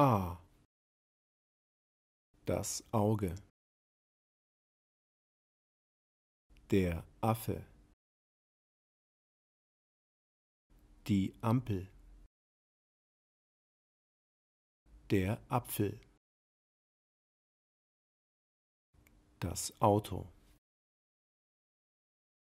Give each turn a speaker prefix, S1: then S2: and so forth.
S1: A. Das Auge. Der Affe. Die Ampel. Der Apfel. Das Auto.